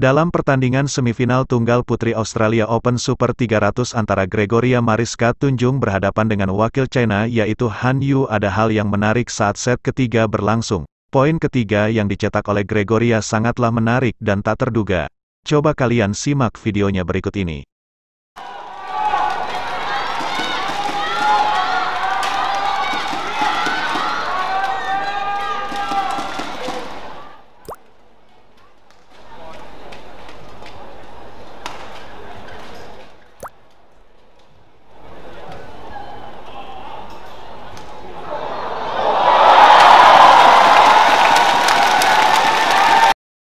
Dalam pertandingan semifinal tunggal putri Australia Open Super 300 antara Gregoria Mariska Tunjung berhadapan dengan wakil China yaitu Han Yu ada hal yang menarik saat set ketiga berlangsung. Poin ketiga yang dicetak oleh Gregoria sangatlah menarik dan tak terduga. Coba kalian simak videonya berikut ini.